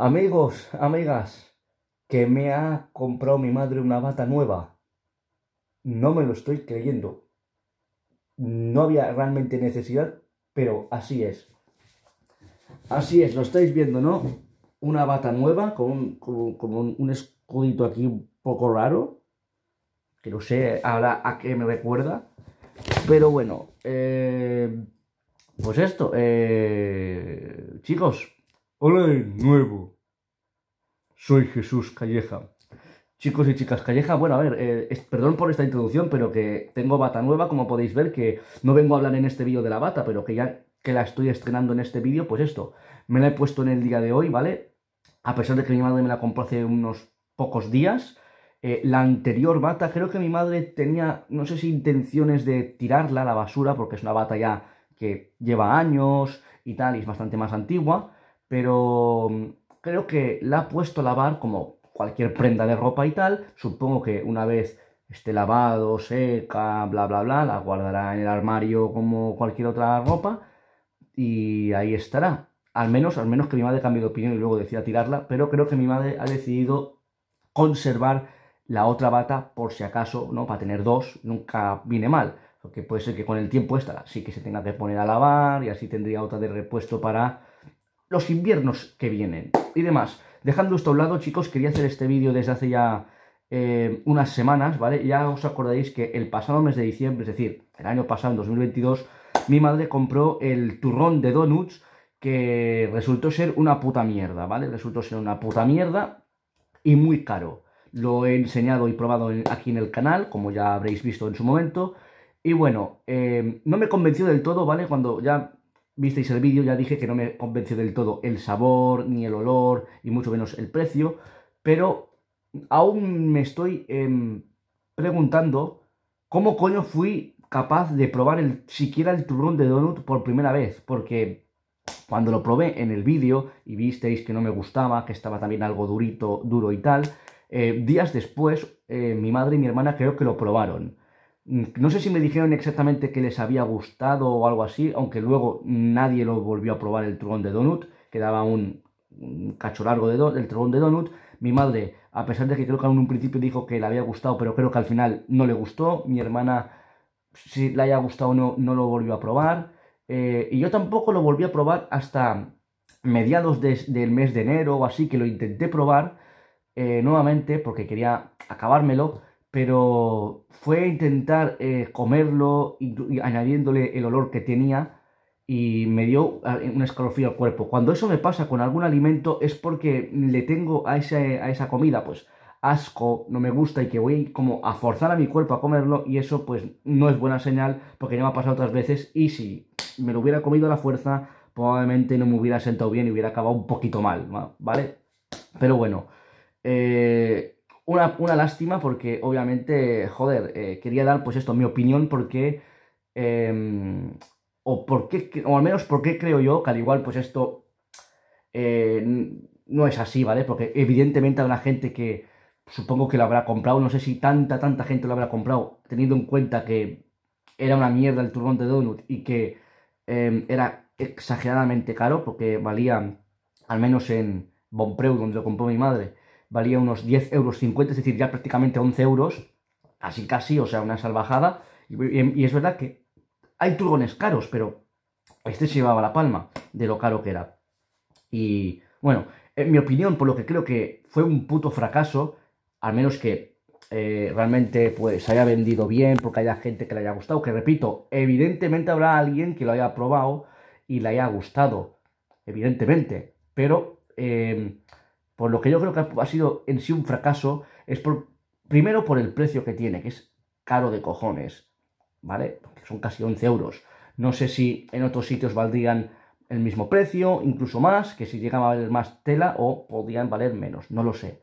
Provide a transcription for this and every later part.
Amigos, amigas, que me ha comprado mi madre una bata nueva. No me lo estoy creyendo. No había realmente necesidad, pero así es. Así es, lo estáis viendo, ¿no? Una bata nueva con un, escudito aquí un poco raro. Que no sé ahora a qué me recuerda. Pero bueno, eh, pues esto, eh, chicos, Hola de nuevo. Soy Jesús Calleja. Chicos y chicas Calleja, bueno, a ver, eh, perdón por esta introducción, pero que tengo bata nueva, como podéis ver, que no vengo a hablar en este vídeo de la bata, pero que ya que la estoy estrenando en este vídeo, pues esto, me la he puesto en el día de hoy, ¿vale? A pesar de que mi madre me la compró hace unos pocos días, eh, la anterior bata, creo que mi madre tenía, no sé si intenciones de tirarla a la basura, porque es una bata ya que lleva años y tal, y es bastante más antigua, pero mm, creo que la ha puesto a lavar como cualquier prenda de ropa y tal. Supongo que una vez esté lavado, seca, bla, bla, bla, la guardará en el armario como cualquier otra ropa y ahí estará. Al menos, al menos que mi madre cambie de opinión y luego decida tirarla, pero creo que mi madre ha decidido conservar la otra bata por si acaso, ¿no? Para tener dos, nunca viene mal. Porque puede ser que con el tiempo esta sí que se tenga que poner a lavar y así tendría otra de repuesto para los inviernos que vienen y demás. Dejando esto a un lado, chicos, quería hacer este vídeo desde hace ya eh, unas semanas, ¿vale? Ya os acordáis que el pasado mes de diciembre, es decir, el año pasado, en 2022, mi madre compró el turrón de donuts que resultó ser una puta mierda, ¿vale? Resultó ser una puta mierda y muy caro. Lo he enseñado y probado aquí en el canal, como ya habréis visto en su momento. Y bueno, eh, no me convenció del todo, ¿vale? Cuando ya visteis el vídeo, ya dije que no me convenció del todo el sabor, ni el olor, y mucho menos el precio, pero aún me estoy em, preguntando cómo coño fui capaz de probar el, siquiera el turrón de donut por primera vez, porque cuando lo probé en el vídeo y visteis que no me gustaba, que estaba también algo durito, duro y tal, eh, días después eh, mi madre y mi hermana creo que lo probaron. No sé si me dijeron exactamente que les había gustado o algo así, aunque luego nadie lo volvió a probar el trugón de donut, quedaba un, un cacho largo de del trugón de donut. Mi madre, a pesar de que creo que en un principio dijo que le había gustado, pero creo que al final no le gustó. Mi hermana, si le haya gustado o no, no lo volvió a probar. Eh, y yo tampoco lo volví a probar hasta mediados del mes de enero o así, que lo intenté probar eh, nuevamente porque quería acabármelo pero fue a intentar eh, comerlo y añadiéndole el olor que tenía y me dio ah, una escalofrío al cuerpo. Cuando eso me pasa con algún alimento es porque le tengo a, a esa comida, pues asco, no me gusta y que voy como a forzar a mi cuerpo a comerlo y eso pues no es buena señal porque ya me ha pasado otras veces y si me lo hubiera comido a la fuerza probablemente no me hubiera sentado bien y hubiera acabado un poquito mal, ¿vale? Pero bueno, eh, una, lástima porque obviamente, joder, eh, quería dar pues esto, mi opinión, porque... Em, o, por qué, o al menos porque creo yo que al igual pues esto eh, no es así, ¿vale? Porque evidentemente habrá gente que supongo que lo habrá comprado, no sé si tanta, tanta gente lo habrá comprado, teniendo en cuenta que era una mierda el turbón de Donut y que em, era exageradamente caro porque valía, al menos en Bonpreu, donde lo compró mi madre, valía unos 10,50 euros, es decir, ya prácticamente 11 euros, así casi, o sea, una salvajada. Y, es verdad que hay turgones caros, pero este se llevaba la palma de lo caro que era. Y bueno, en mi opinión, por lo que creo que fue un puto fracaso, al menos que eh, realmente pues haya vendido bien, porque haya gente que le haya gustado, que repito, evidentemente habrá alguien que lo haya probado y le haya gustado, evidentemente, pero eh, por lo que yo creo que ha sido en sí un fracaso, es por, primero por el precio que tiene, que es caro de cojones, ¿vale? Porque son casi 11 euros. No sé si en otros sitios valdrían el mismo precio, incluso más, que si llegan a valer más tela o podrían valer menos, no lo sé.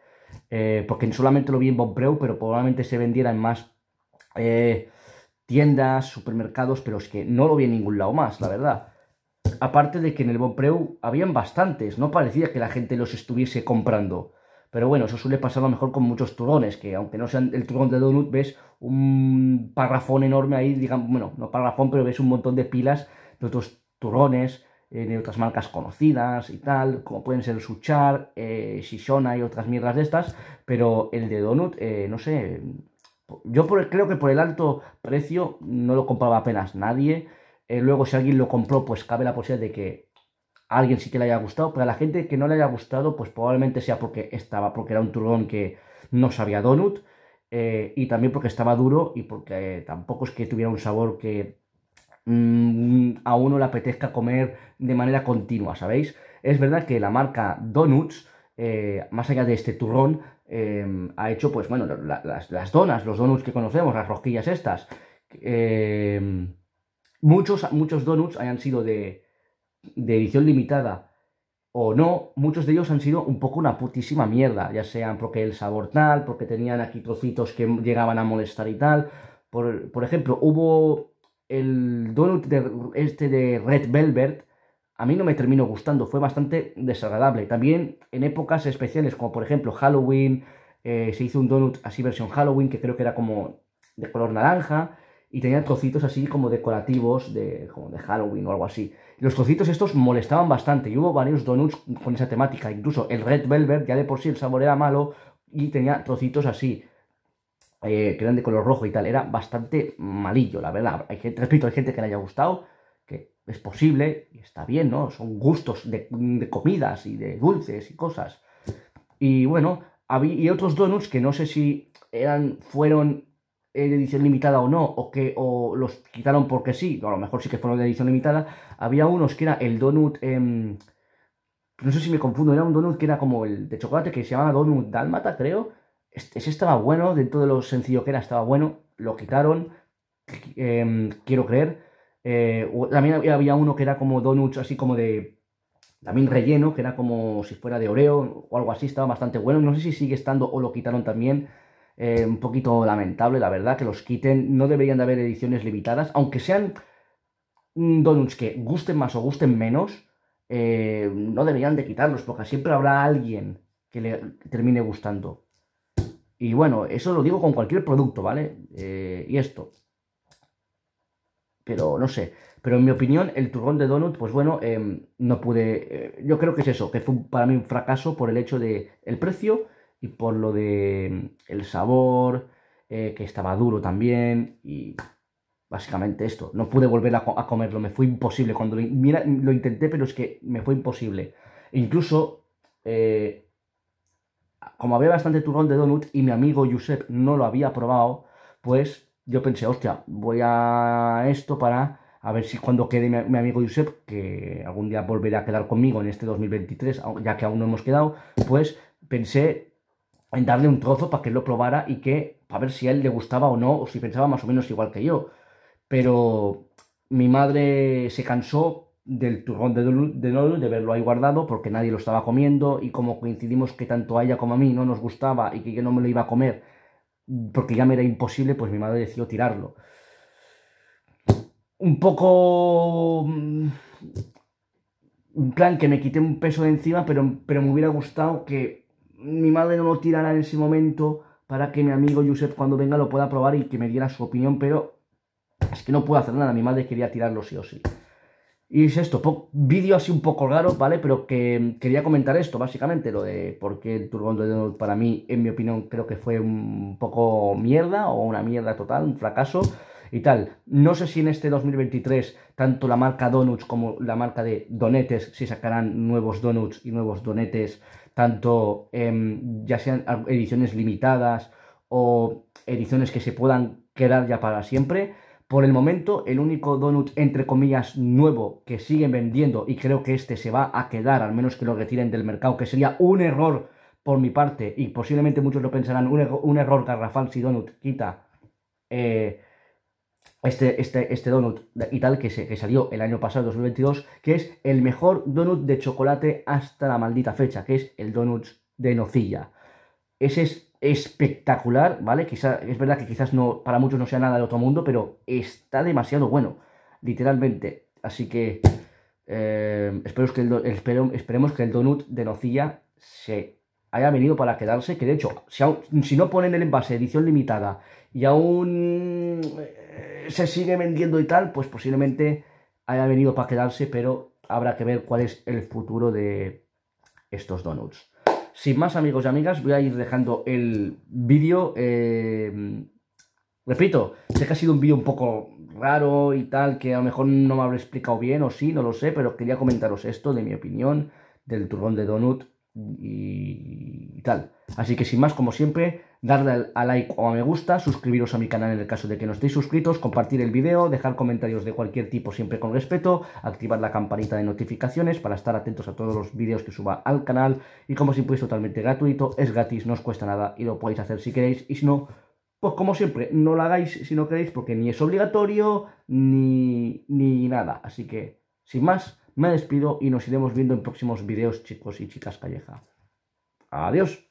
Eh, porque solamente lo vi en Bonpreu, pero probablemente se vendiera en más eh, tiendas, supermercados, pero es que no lo vi en ningún lado más, la verdad aparte de que en el Bonpreu habían bastantes, no parecía que la gente los estuviese comprando. Pero bueno, eso suele pasar lo mejor con muchos turrones que aunque no sean el turón de Donut, ves un parrafón enorme ahí, digamos, bueno, no parrafón, pero ves un montón de pilas de otros turrones, eh, de otras marcas conocidas y tal, como pueden ser Suchar, eh, Shishona y otras mierdas de estas, pero el de Donut, eh, no sé, yo creo que por el alto precio no lo compraba apenas nadie eh, luego, si alguien lo compró, pues cabe la posibilidad de que alguien sí que le haya gustado, pero a la gente que no le haya gustado, pues probablemente sea porque estaba, porque era un turrón que no sabía donut, eh, y también porque estaba duro y porque tampoco es que tuviera un sabor que mm, a uno le apetezca comer de manera continua, ¿sabéis? Es verdad que la marca Donuts, eh, más allá de este turrón, ha hecho, pues bueno, las, las, donas, los donuts que conocemos, las rosquillas estas. Muchos, muchos donuts hayan sido de, edición limitada o no, muchos de ellos han sido un poco una putísima mierda, ya sean porque el sabor tal, porque tenían aquí trocitos que llegaban a molestar y tal. Por, ejemplo, hubo el donut este de Red Velvet, a mí no me terminó gustando, fue bastante desagradable. También en épocas especiales, como por ejemplo Halloween, eh, se hizo un donut así versión Halloween, que creo que era como de color naranja, y tenía trocitos así como decorativos de, como de Halloween o algo así. Los trocitos estos molestaban bastante y hubo varios donuts con esa temática. Incluso el Red Velvet, ya de por sí el sabor era malo y tenía trocitos así. Eh, que eran de color rojo y tal, era bastante malillo, la verdad. Hay gente, repito, hay gente que le haya gustado, que es posible, y está bien, ¿no? Son gustos de, de comidas y de dulces y cosas. Y bueno, había y otros donuts que no sé si eran, fueron de edición limitada o no, o que los quitaron porque sí, a lo mejor sí que fueron de edición limitada, había unos que era el donut, em, no sé si me confundo, era un donut que era como el de chocolate que se llamaba donut dálmata, creo, este, ese estaba bueno, dentro de lo sencillo que era estaba bueno, lo quitaron, em, quiero creer, eh, también había uno que era como donut así como de, también relleno, que era como si fuera de oreo o algo así, estaba bastante bueno, no sé si sigue estando o lo quitaron también, eh, un poquito lamentable, la verdad, que los quiten. No deberían de haber ediciones limitadas, aunque sean mm, donuts que gusten más o gusten menos, eh, no deberían de quitarlos, porque siempre habrá alguien que le termine gustando. Y bueno, eso lo digo con cualquier producto, ¿vale? Eh, y esto. Pero no sé. Pero en mi opinión, el turrón de Donut, pues bueno, em, no pude. yo creo que es eso, que fue para mí un fracaso por el hecho de el precio y por lo de mm, el sabor, eh, que estaba duro también y básicamente esto. No pude volver a, comerlo, me fue imposible. Cuando lo, mira, lo intenté, pero es que me fue imposible. incluso, eh, como había bastante turrón de donut y mi amigo Josep no lo había probado, pues yo pensé, hostia, voy a esto para a ver si cuando quede mi, amigo Josep, que algún día volverá a quedar conmigo en este 2023, ya que aún no hemos quedado, pues pensé en darle un trozo para que lo probara y que, para ver si a él le gustaba o no, o si pensaba más o menos igual que yo. Pero mi madre se cansó del turrón de, de de verlo ahí guardado, porque nadie lo estaba comiendo, y como coincidimos que tanto a ella como a mí no nos gustaba y que yo no me lo iba a comer, porque ya me era imposible, pues mi madre decidió tirarlo. Un poco... Mm, un plan que me quité un peso de encima, pero, pero me hubiera gustado que mi madre no lo tirará en ese momento para que mi amigo Josep cuando venga lo pueda probar y que me diera su opinión, pero es que no puedo hacer nada, mi madre quería tirarlo sí o sí. Y es esto, vídeo así un poco raro, ¿vale? Pero que quería comentar esto, básicamente, lo de por qué el Turbón para mí, en mi opinión, creo que fue un poco mierda o una mierda total, un fracaso y tal. No sé si en este 2023 tanto la marca Donuts como la marca de Donetes, si sacarán nuevos Donuts y nuevos Donetes, tanto em, ya sean ediciones limitadas o ediciones que se puedan quedar ya para siempre. Por el momento, el único donut, entre comillas, nuevo que siguen vendiendo, y creo que este se va a quedar, al menos que lo retiren del mercado, que sería un error por mi parte, y posiblemente muchos lo pensarán, un, error, un error garrafal si donut quita eh, este, este, este donut y tal que, se, salió el año pasado, 2022, que es el mejor donut de chocolate hasta la maldita fecha, que es el donut de nocilla. Ese es espectacular, ¿vale? Quizá, es verdad que quizás no, para muchos no sea nada del otro mundo, pero está demasiado bueno, literalmente. Así que, eh, espero que esperemos que el donut de nocilla se haya venido para quedarse, que de hecho, si, si no ponen el envase edición limitada y aún eh, se sigue vendiendo y tal, pues posiblemente haya venido para quedarse, pero habrá que ver cuál es el futuro de estos donuts. Sin más amigos y amigas, voy a ir dejando el vídeo. Eh, repito, sé que ha sido un vídeo un poco raro y tal, que a lo mejor no me habré explicado bien o sí, no lo sé, pero quería comentaros esto de mi opinión del turrón de donut y tal. Así que sin más, como siempre, darle a like o a me gusta, suscribiros a mi canal en el caso de que no estéis suscritos, compartir el video, dejar comentarios de cualquier tipo siempre con respeto, activar la campanita de notificaciones para estar atentos a todos los vídeos que suba al canal y como siempre es totalmente gratuito, es gratis, no os cuesta nada y lo podéis hacer si queréis y si no, pues como siempre, no lo hagáis si no queréis porque ni es obligatorio ni, ni nada, así que sin más, me despido y nos iremos viendo en próximos vídeos chicos y chicas calleja. Adiós.